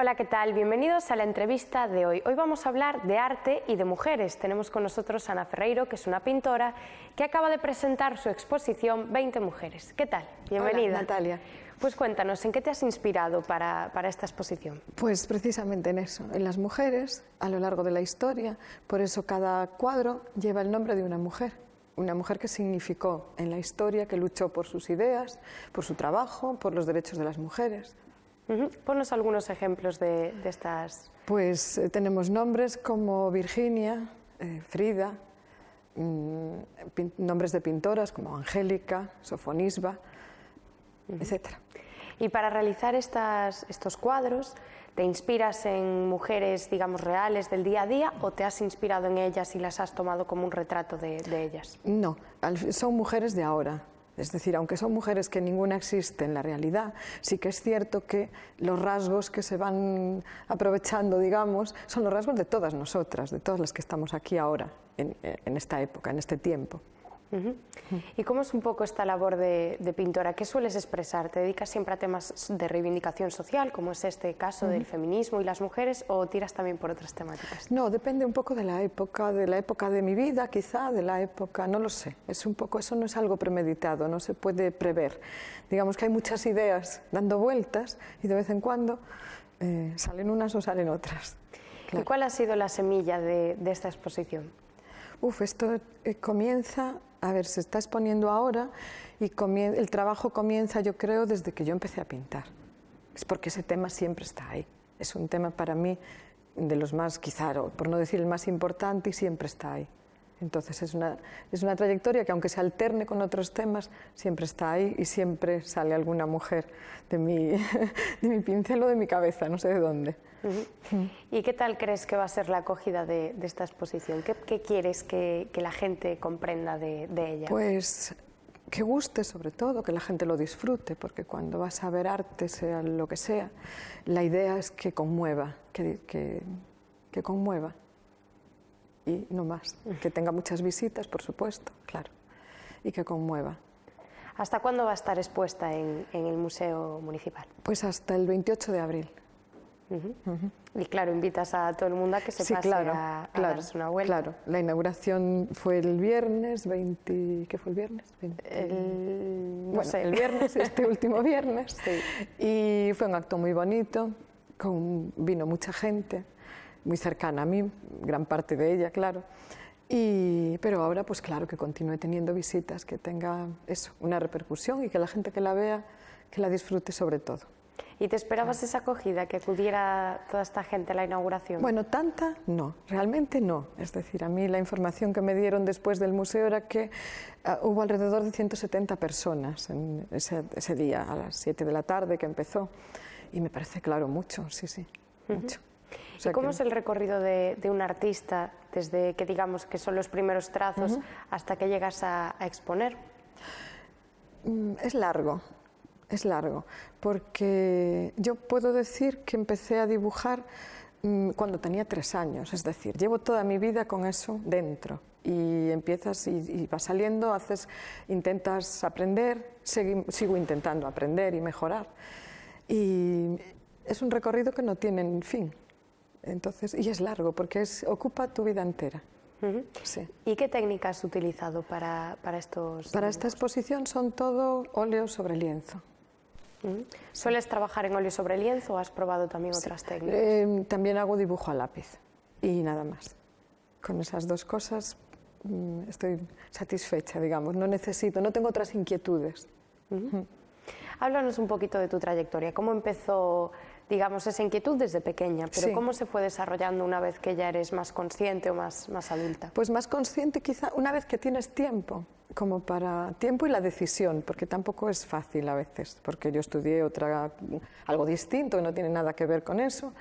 Hola, ¿qué tal? Bienvenidos a la entrevista de hoy. Hoy vamos a hablar de arte y de mujeres. Tenemos con nosotros a Ana Ferreiro, que es una pintora que acaba de presentar su exposición 20 mujeres. ¿Qué tal? Bienvenida. Hola, Natalia. Pues cuéntanos, ¿en qué te has inspirado para, para, esta exposición? Pues precisamente en eso, en las mujeres a lo largo de la historia. Por eso cada cuadro lleva el nombre de una mujer. Una mujer que significó en la historia, que luchó por sus ideas, por su trabajo, por los derechos de las mujeres, Ponos algunos ejemplos de, estas. Pues eh, tenemos nombres como Virginia, eh, Frida, mm, nombres de pintoras como Angélica, Sofonisba, etc. Y para realizar estos cuadros, ¿te inspiras en mujeres, digamos, reales del día a día o te has inspirado en ellas y las has tomado como un retrato de ellas? No, son mujeres de ahora, es decir, aunque son mujeres que ninguna existe en la realidad, sí que es cierto que los rasgos que se van aprovechando, digamos, son los rasgos de todas nosotras, de todas las que estamos aquí ahora, en, esta época, en este tiempo. ¿Y cómo es un poco esta labor de, pintora? ¿Qué sueles expresar? ¿Te dedicas siempre a temas de reivindicación social, como es este caso del feminismo y las mujeres, o tiras también por otras temáticas? No, depende un poco de la época, de la época de mi vida, quizá, de la época, no lo sé. Es un poco, eso no es algo premeditado, no se puede prever. Digamos que hay muchas ideas dando vueltas y de vez en cuando eh, salen unas o salen otras. ¿Y cuál ha sido la semilla de, esta exposición? Uf, esto eh, comienza a ver, se está exponiendo ahora y el trabajo comienza, yo creo, desde que yo empecé a pintar. Es porque ese tema siempre está ahí. Es un tema para mí de los más, quizá, por no decir el más importante, y siempre está ahí. Entonces es una, trayectoria que aunque se alterne con otros temas, siempre está ahí y siempre sale alguna mujer de mi, pincel o de mi cabeza, no sé de dónde. Mm. ¿Y qué tal crees que va a ser la acogida de, esta exposición? ¿Qué, quieres que, la gente comprenda de, ella? Pues que guste sobre todo, que la gente lo disfrute, porque cuando vas a ver arte, sea lo que sea, la idea es que conmueva, que conmueva y no más. Que tenga muchas visitas, por supuesto, claro, y que conmueva. ¿Hasta cuándo va a estar expuesta en, el Museo Municipal? Pues hasta el 28 de abril. Y claro, invitas a todo el mundo a que se pase claro, a, una vuelta. Claro, la inauguración fue el viernes 20... ¿Qué fue el viernes? El... bueno, el viernes, este último viernes. Y fue un acto muy bonito, con... vino mucha gente, muy cercana a mí, gran parte de ella, claro. Y, pero ahora, pues claro, que continúe teniendo visitas, que tenga eso, una repercusión y que la gente que la vea, que la disfrute sobre todo. ¿Y te esperabas esa acogida, que acudiera toda esta gente a la inauguración? Bueno, tanta no, realmente no. Es decir, a mí la información que me dieron después del museo era que ah, hubo alrededor de 170 personas en ese, día, a las 7 de la tarde que empezó. Y me parece claro mucho, sí, sí, mucho cómo es el recorrido de, un artista desde que digamos que son los primeros trazos hasta que llegas a, exponer? Mm, es largo, es largo, porque yo puedo decir que empecé a dibujar mm, cuando tenía tres años, es decir, llevo toda mi vida con eso dentro y empiezas y, va vas saliendo, haces, intentas aprender, sigo intentando aprender y mejorar y es un recorrido que no tiene fin. Entonces, y es largo porque ocupa tu vida entera. ¿Y qué técnicas has utilizado para, estos? Para esta exposición son todo óleo sobre lienzo. ¿Sueles trabajar en óleo sobre lienzo o has probado también otras técnicas? Em, también hago dibujo a lápiz y nada más. Con esas dos cosas mm, estoy satisfecha, digamos. No necesito, no tengo otras inquietudes. Háblanos un poquito de tu trayectoria. ¿Cómo empezó digamos, esa inquietud desde pequeña, pero ¿cómo se fue desarrollando una vez que ya eres más consciente o más, más adulta? Pues más consciente quizá una vez que tienes tiempo, como para tiempo y la decisión, porque tampoco es fácil a veces, porque yo estudié otra, algo distinto y no tiene nada que ver con eso.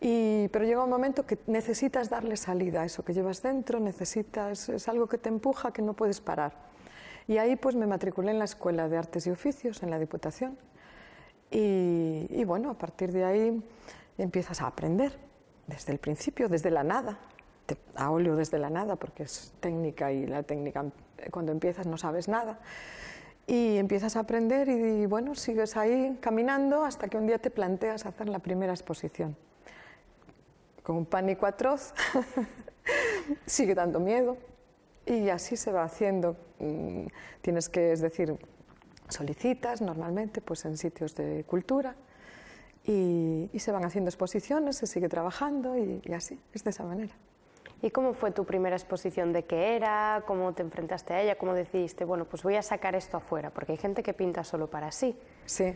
Y, pero llega un momento que necesitas darle salida a eso que llevas dentro, necesitas, es algo que te empuja, que no puedes parar. Y ahí pues me matriculé en la Escuela de Artes y Oficios, en la Diputación, y, bueno, a partir de ahí empiezas a aprender desde el principio, desde la nada, a óleo desde la nada, porque es técnica y la técnica cuando empiezas no sabes nada. Y empiezas a aprender y, bueno, sigues ahí caminando hasta que un día te planteas hacer la primera exposición. Con un pánico atroz, sigue dando miedo y así se va haciendo. Mm, tienes que, es decir, solicitas normalmente pues en sitios de cultura y, se van haciendo exposiciones, se sigue trabajando y así, es de esa manera. ¿Y cómo fue tu primera exposición? ¿De qué era? ¿Cómo te enfrentaste a ella? ¿Cómo decidiste, bueno, pues voy a sacar esto afuera? Porque hay gente que pinta solo para sí. Sí,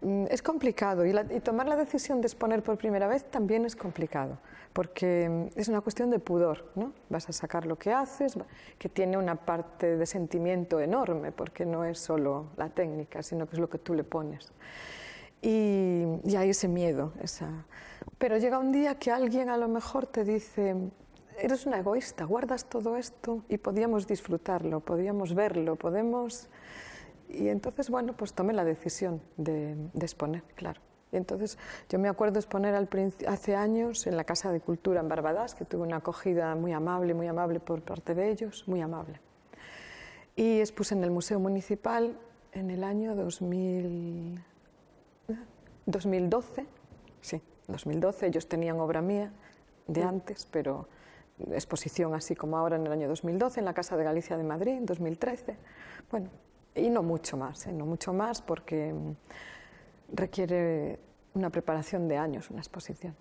mm, es complicado y, tomar la decisión de exponer por primera vez también es complicado, porque mm, es una cuestión de pudor, ¿no? Vas a sacar lo que haces, que tiene una parte de sentimiento enorme, porque no es solo la técnica, sino que es lo que tú le pones. Y, y hay ese miedo, esa... pero llega un día que alguien a lo mejor te dice, eres una egoísta, guardas todo esto y podíamos disfrutarlo, podíamos verlo, podemos... Y entonces, bueno, pues tomé la decisión de, exponer, claro. Y entonces yo me acuerdo exponer hace años en la Casa de Cultura en Barbadas, que tuve una acogida muy amable, muy amable por parte de ellos, muy amable. Y expuse en el Museo Municipal en el año 2012, eh, sí, 2012, ellos tenían obra mía de mm. antes, pero exposición así como ahora en el año 2012 en la Casa de Galicia de Madrid, en 2013. Bueno, y no mucho más, ¿eh? no mucho más porque mm, requiere una preparación de años, una exposición.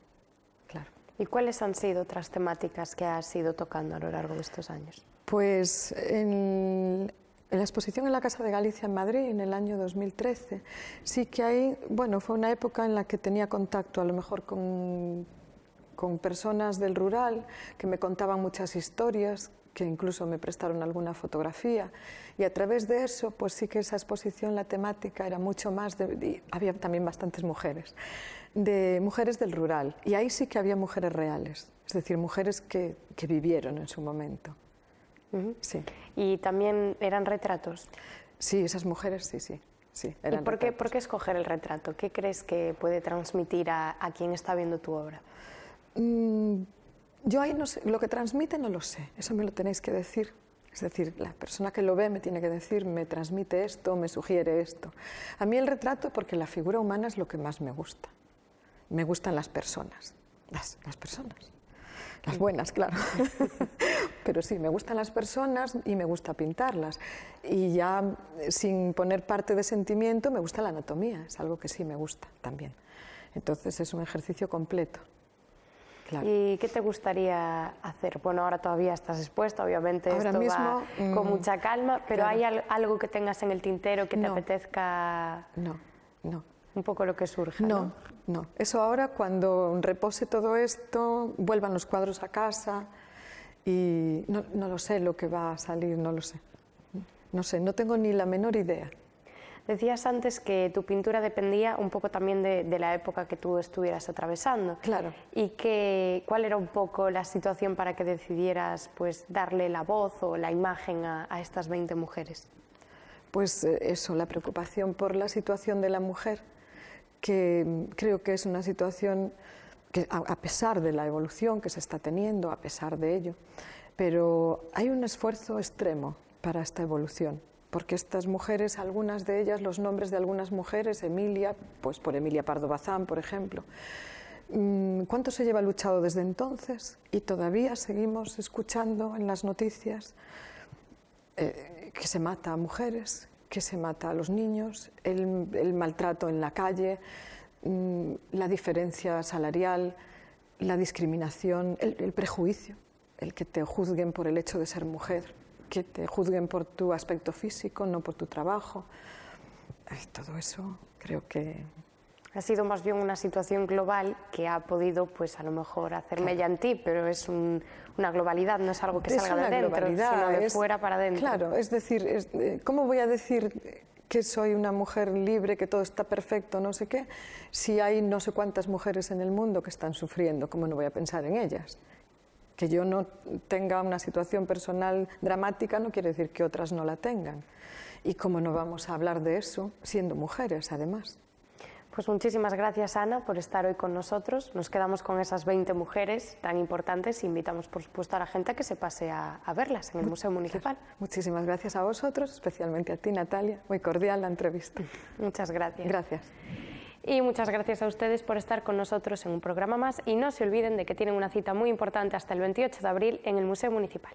Claro. ¿Y cuáles han sido otras temáticas que has ido tocando a lo largo de estos años? Pues en, la exposición en la Casa de Galicia en Madrid, en el año 2013, sí que ahí, bueno, fue una época en la que tenía contacto a lo mejor con con personas del rural que me contaban muchas historias, que incluso me prestaron alguna fotografía. Y a través de eso, pues sí que esa exposición, la temática era mucho más, de, había también bastantes mujeres, de mujeres del rural. Y ahí sí que había mujeres reales, es decir, mujeres que, que vivieron en su momento. sí. ¿Y también eran retratos? Sí, esas mujeres, sí, sí. sí ¿Y por qué, por qué, escoger el retrato? ¿Qué crees que puede transmitir a, a quien está viendo tu obra? Mm, yo ahí no sé, lo que transmite no lo sé, eso me lo tenéis que decir. Es decir, la persona que lo ve me tiene que decir, me transmite esto, me sugiere esto. A mí el retrato, porque la figura humana es lo que más me gusta. Me gustan las personas, las personas. Las buenas, claro. Pero sí, me gustan las personas y me gusta pintarlas. Y ya eh, sin poner parte de sentimiento, me gusta la anatomía, es algo que sí me gusta también. Entonces es un ejercicio completo. ¿Y qué te gustaría hacer? Bueno, ahora todavía estás expuesta, obviamente, esto va con mm, mucha calma, pero ¿hay algo que tengas en el tintero que te apetezca? No, no. Un poco lo que surja. No, no, Eso ahora, cuando repose todo esto, vuelvan los cuadros a casa y no lo sé lo que va a salir, no lo sé. No sé, no tengo ni la menor idea. Decías antes que tu pintura dependía un poco también de, la época que tú estuvieras atravesando. Claro. ¿Y que, cuál era un poco la situación para que decidieras pues, darle la voz o la imagen a, a estas 20 mujeres? Pues eh, eso, la preocupación por la situación de la mujer, que creo que es una situación que a pesar de la evolución que se está teniendo, a pesar de ello, pero hay un esfuerzo extremo para esta evolución porque estas mujeres, algunas de ellas, los nombres de algunas mujeres, Emilia, pues por Emilia Pardo Bazán, por ejemplo. Mm, ¿Cuánto se lleva luchado desde entonces? Y todavía seguimos escuchando en las noticias eh, que se mata a mujeres, que se mata a los niños, el, maltrato en la calle, mm, la diferencia salarial, la discriminación, el prejuicio, el que te juzguen por el hecho de ser mujer que te juzguen por tu aspecto físico, no por tu trabajo. todo eso creo que... Ha sido más bien una situación global que ha podido, pues a lo mejor, hacerme ya en ti, pero es una globalidad, no es algo que salga de dentro, sino de fuera para adentro. Claro, es decir, eh, ¿cómo voy a decir que soy una mujer libre, que todo está perfecto, no sé qué, si hay no sé cuántas mujeres en el mundo que están sufriendo, ¿cómo no voy a pensar en ellas? que yo no tenga una situación personal dramática no quiere decir que otras no la tengan. Y cómo no vamos a hablar de eso siendo mujeres, además. Pues muchísimas gracias, Ana, por estar hoy con nosotros. Nos quedamos con esas 20 mujeres tan importantes y invitamos, por supuesto, a la gente a que se pase a, a verlas en el Museo Municipal. Muchísimas gracias a vosotros, especialmente a ti, Natalia. Muy cordial la entrevista. Muchas gracias. Gracias. Y muchas gracias a ustedes por estar con nosotros en un programa más y no se olviden de que tienen una cita muy importante hasta el 28 de abril en el Museo Municipal.